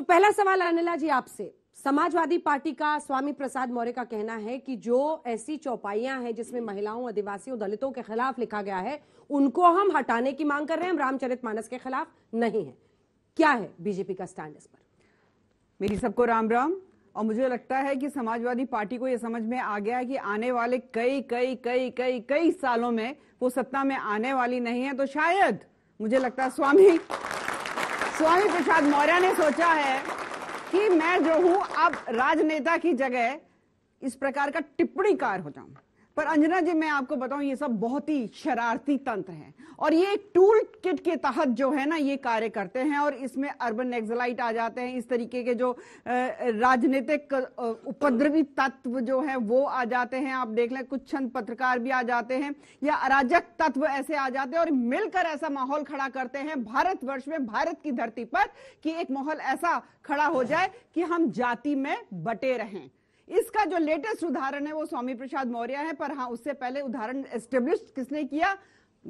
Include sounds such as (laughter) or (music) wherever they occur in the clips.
तो पहला सवाल अनिला जी आपसे समाजवादी पार्टी का स्वामी प्रसाद मौर्य का कहना है कि जो ऐसी चौपाइयां हैं जिसमें महिलाओं आदिवासियों दलितों के खिलाफ लिखा गया है उनको हम हटाने की मांग कर रहे हैं हम रामचरित मानस के खिलाफ नहीं है क्या है बीजेपी का स्टैंड इस पर मेरी सबको राम राम और मुझे लगता है कि समाजवादी पार्टी को यह समझ में आ गया है कि आने वाले कई कई कई कई कई सालों में वो सत्ता में आने वाली नहीं है तो शायद मुझे लगता है स्वामी स्वामी प्रसाद मौर्य ने सोचा है कि मैं जो हूं अब राजनेता की जगह इस प्रकार का टिप्पणीकार हो जाऊं पर अंजना जी मैं आपको बताऊं ये सब बहुत ही शरारती तंत्र हैं और ये एक टूल किट के तहत जो है ना ये कार्य करते हैं और इसमें अर्बन एक्सलाइट आ जाते हैं इस तरीके के जो राजनीतिक उपद्रवी तत्व जो है वो आ जाते हैं आप देख लें कुछ छंद पत्रकार भी आ जाते हैं या अराजक तत्व ऐसे आ जाते हैं और मिलकर ऐसा माहौल खड़ा करते हैं भारतवर्ष में भारत की धरती पर कि एक माहौल ऐसा खड़ा हो जाए कि हम जाति में बटे रहें इसका जो लेटेस्ट उदाहरण है वो स्वामी प्रसाद मौर्य है पर हाँ उससे पहले उदाहरण एस्टेब्लिश किसने किया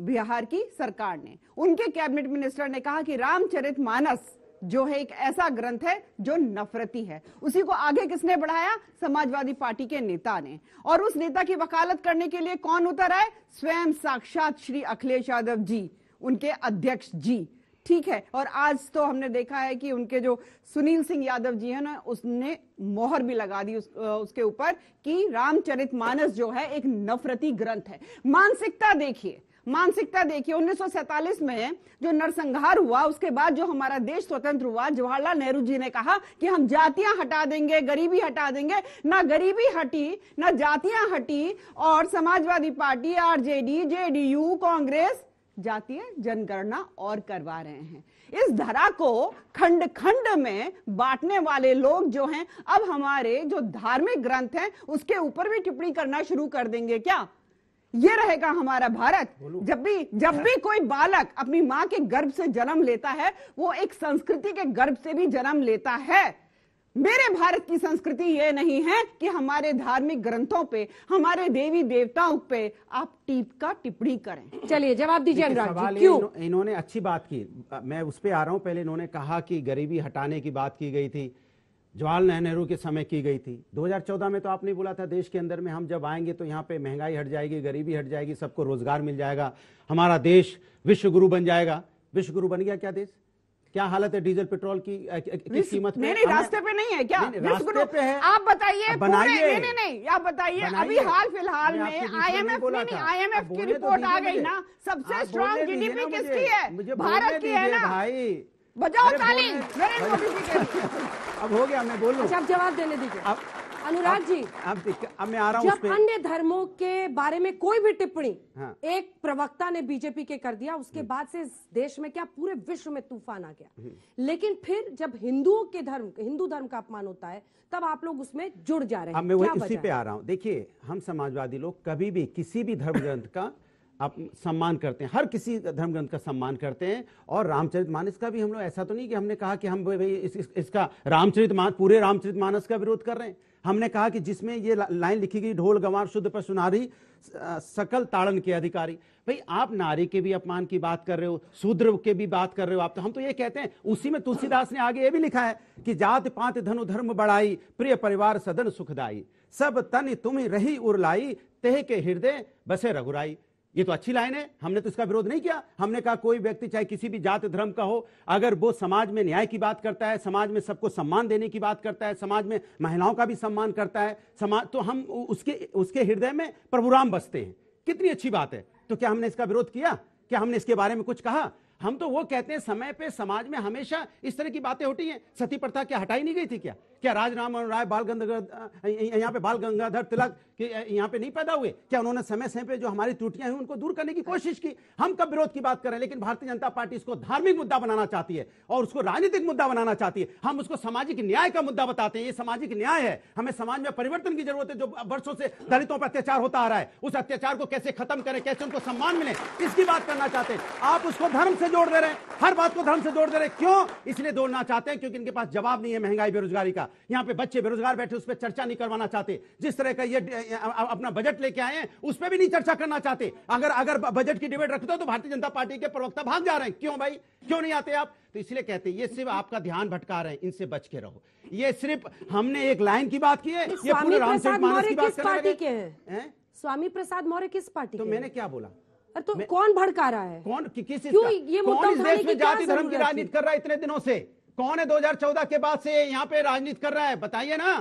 बिहार की सरकार ने उनके कैबिनेट मिनिस्टर ने कहा कि रामचरित मानस जो है एक ऐसा ग्रंथ है जो नफरती है उसी को आगे किसने बढ़ाया समाजवादी पार्टी के नेता ने और उस नेता की वकालत करने के लिए कौन उतर आए स्वयं साक्षात श्री अखिलेश यादव जी उनके अध्यक्ष जी ठीक है और आज तो हमने देखा है कि उनके जो सुनील सिंह यादव जी है ना उसने मोहर भी लगा दी उस, उसके ऊपर कि रामचरितमानस जो है एक नफरती ग्रंथ है मानसिकता देखिए मानसिकता देखिए उन्नीस में जो नरसंहार हुआ उसके बाद जो हमारा देश स्वतंत्र हुआ जवाहरलाल नेहरू जी ने कहा कि हम जातियां हटा देंगे गरीबी हटा देंगे ना गरीबी हटी ना जातियां हटी और समाजवादी पार्टी आरजेडी जेडीयू कांग्रेस जातीय जनगणना और करवा रहे हैं इस धरा को खंड खंड में बांटने वाले लोग जो हैं अब हमारे जो धार्मिक ग्रंथ हैं उसके ऊपर भी टिप्पणी करना शुरू कर देंगे क्या ये रहेगा हमारा भारत जब भी जब भी कोई बालक अपनी माँ के गर्भ से जन्म लेता है वो एक संस्कृति के गर्भ से भी जन्म लेता है मेरे भारत की संस्कृति ये नहीं है कि हमारे धार्मिक ग्रंथों पे हमारे देवी देवताओं पे आप टीप का टिप्पणी करें चलिए जवाब दीजिए अनुराग जी क्यों इन्होंने अच्छी बात की मैं उस पर आ रहा हूँ पहले इन्होंने कहा कि गरीबी हटाने की बात की गई थी जवाहरलाल नेहरू के समय की गई थी 2014 में तो आपने बोला था देश के अंदर में हम जब आएंगे तो यहाँ पे महंगाई हट जाएगी गरीबी हट जाएगी सबको रोजगार मिल जाएगा हमारा देश विश्व गुरु बन जाएगा विश्व गुरु बन गया क्या देश क्या हालत है डीजल पेट्रोल की कीमत नहीं नहीं रास्ते पे नहीं है क्या नहीं, रास्ते पे है आप बताइए बनाइए नहीं नहीं आप बताइए अभी हाल फिलहाल में आईएमएफ नहीं आईएमएफ की रिपोर्ट तो आ गई ना सबसे स्ट्रांग जीडीपी किसकी है भारत की है ना भाई बजाओ ताली (laughs) अब हो गया मैं बोल रहा हूँ जवाब देने दीजिए अनुराग जी अब मैं आ रहा हूँ जब अन्य धर्मों के बारे में कोई भी टिप्पणी हाँ। एक प्रवक्ता ने बीजेपी के कर दिया उसके हम्म। बाद से देश में क्या पूरे विश्व में तूफान आ गया हम्म। लेकिन फिर जब हिंदुओं के धर्म हिंदू धर्म का अपमान होता है तब आप लोग उसमें जुड़ जा रहे हैं मैं वही इसी पे आ रहा हूँ देखिए हम समाजवादी लोग कभी भी किसी भी धर्म ग्रंथ का आप सम्मान करते हैं हर किसी धर्म ग्रंथ का सम्मान करते हैं और रामचरित मानस का भी हम लोग ऐसा तो नहीं कि हमने कहा कि हम भाई इस, इस, इसका रामचरित मान पूरे रामचरित मानस का विरोध कर रहे हैं हमने कहा कि जिसमें ये लाइन लिखी गई ढोल गंवार शुद्ध पर सुनारी सकल ताड़न के अधिकारी भाई आप नारी के भी अपमान की बात कर रहे हो शूद्र के भी बात कर रहे हो आप तो हम तो ये कहते हैं उसी में तुलसीदास ने आगे ये भी लिखा है कि जात पात धनु धर्म बढ़ाई प्रिय परिवार सदन सुखदाई सब तन तुम रही उरलाई तेह के हृदय बसे रघुराई ये तो अच्छी लाइन है हमने तो इसका विरोध नहीं किया हमने कहा कोई व्यक्ति चाहे किसी भी जाति धर्म का हो अगर वो समाज में न्याय की बात करता है समाज में सबको सम्मान देने की बात करता है समाज में महिलाओं का भी सम्मान करता है समाज तो हम उसके उसके हृदय में प्रभुराम बसते हैं कितनी अच्छी बात है तो क्या हमने इसका विरोध किया क्या हमने इसके बारे में कुछ कहा हम तो वो कहते हैं समय पे समाज में हमेशा इस तरह की बातें होती हैं सती प्रथा क्या हटाई नहीं गई थी क्या क्या राजराम राय बाल गंगाधर यहाँ पे बाल गंगाधर तिलक यहाँ पे नहीं पैदा हुए क्या उन्होंने समय समय पे जो हमारी त्रुटियां हैं उनको दूर करने की कोशिश की हम कब विरोध की बात करें लेकिन भारतीय जनता पार्टी इसको धार्मिक मुद्दा बनाना चाहती है और उसको राजनीतिक मुद्दा बनाना चाहती है हम उसको सामाजिक न्याय का मुद्दा बताते हैं ये सामाजिक न्याय है हमें समाज में परिवर्तन की जरूरत है जो वर्षों से दलितों पर अत्याचार होता आ रहा है उस अत्याचार को कैसे खत्म करें कैसे उनको सम्मान मिले इसकी बात करना चाहते हैं आप उसको धर्म से जोड़ दे रहे हैं हर बात को धर्म से जोड़ दे रहे हैं क्यों इसलिए जोड़ना चाहते हैं क्योंकि इनके पास जवाब नहीं है महंगाई बेरोजगारी का यहाँ पे बच्चे बेरोजगार बैठे उस पर चर्चा नहीं करवाना चाहते जिस तरह का ये अपना बजट लेके आए हैं उस पर भी नहीं चर्चा करना चाहते अगर अगर बजट की डिबेट रखते हो तो भारतीय जनता पार्टी के प्रवक्ता भाग जा रहे हैं क्यों भाई क्यों नहीं आते आप तो इसलिए कहते हैं ये सिर्फ आपका ध्यान भटका रहे हैं इनसे बच के रहो ये सिर्फ हमने एक लाइन की बात की है ये पूरे राम से की बात करने स्वामी प्रसाद मौर्य किस पार्टी तो मैंने क्या बोला अरे तो कौन भड़का रहा है कौन कि, किस क्यों ये मुद्दा उठाने की जाति धर्म की राजनीति कर रहा है इतने दिनों से कौन है 2014 के बाद से यहाँ पे राजनीति कर रहा है बताइए ना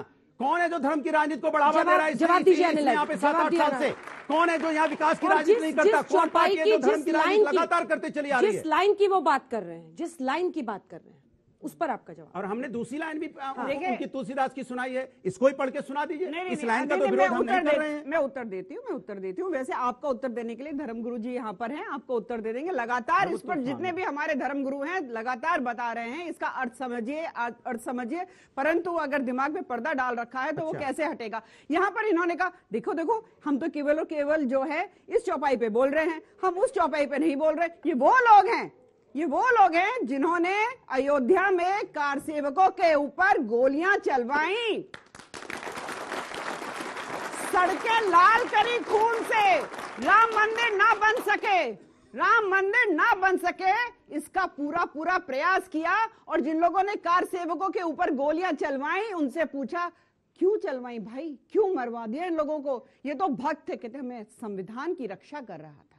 कौन है जो धर्म की राजनीति को बढ़ावा दे रहा है जवाब दीजिए यहाँ पे सात आठ साल से कौन है जो यहाँ विकास की राजनीति नहीं करता कौन पार्टी है जो धर्म की राजनीति लगातार करते चली आ रही है जिस लाइन की वो बात कर रहे हैं जिस लाइन की बात कर रहे हैं उस पर आपका जवाब और हमने दूसरी लाइन भी हाँ। उनकी तुलसीदास की सुनाई है इसको ही पढ़ के सुना दीजिए नहीं, नहीं, इस लाइन का तो विरोध हम नहीं कर रहे हैं मैं उत्तर देती हूँ मैं उत्तर देती हूँ वैसे आपका उत्तर देने के लिए धर्मगुरु जी यहाँ पर हैं आपको उत्तर दे देंगे लगातार इस पर तो जितने भी हमारे धर्मगुरु हैं लगातार बता रहे हैं इसका अर्थ समझिए अर्थ समझिए परंतु अगर दिमाग में पर्दा डाल रखा है तो वो अच्छा। कैसे हटेगा यहाँ पर इन्होंने कहा देखो देखो हम तो केवल और केवल जो है इस चौपाई पे बोल रहे हैं हम उस चौपाई पे नहीं बोल रहे ये वो लोग हैं ये वो लोग हैं जिन्होंने अयोध्या में कार सेवकों के ऊपर गोलियां चलवाई सड़कें लाल करी खून से राम मंदिर ना बन सके राम मंदिर ना बन सके इसका पूरा पूरा प्रयास किया और जिन लोगों ने कार सेवकों के ऊपर गोलियां चलवाई उनसे पूछा क्यों चलवाई भाई क्यों मरवा दिया इन लोगों को ये तो भक्त थे कहते मैं संविधान की रक्षा कर रहा था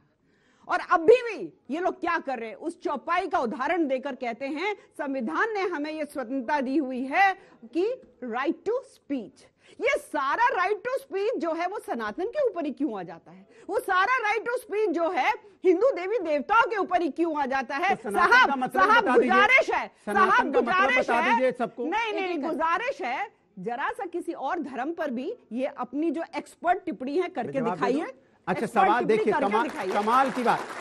और अभी भी ये लोग क्या कर रहे हैं उस चौपाई का उदाहरण देकर कहते हैं संविधान ने हमें ये स्वतंत्रता दी हुई है कि राइट टू स्पीच ये सारा राइट टू स्पीच जो है वो सनातन के ऊपर ही क्यों आ जाता है वो सारा राइट टू स्पीच जो है हिंदू देवी देवताओं के ऊपर ही क्यों आ जाता है तो साहब मतलब साहब गुजारिश है साहब मतलब गुजारिश है सबको नहीं नहीं गुजारिश है जरा सा किसी और धर्म पर भी ये अपनी जो एक्सपर्ट टिप्पणी है करके दिखाइए अच्छा सवाल देखिए कमाल कमाल की बात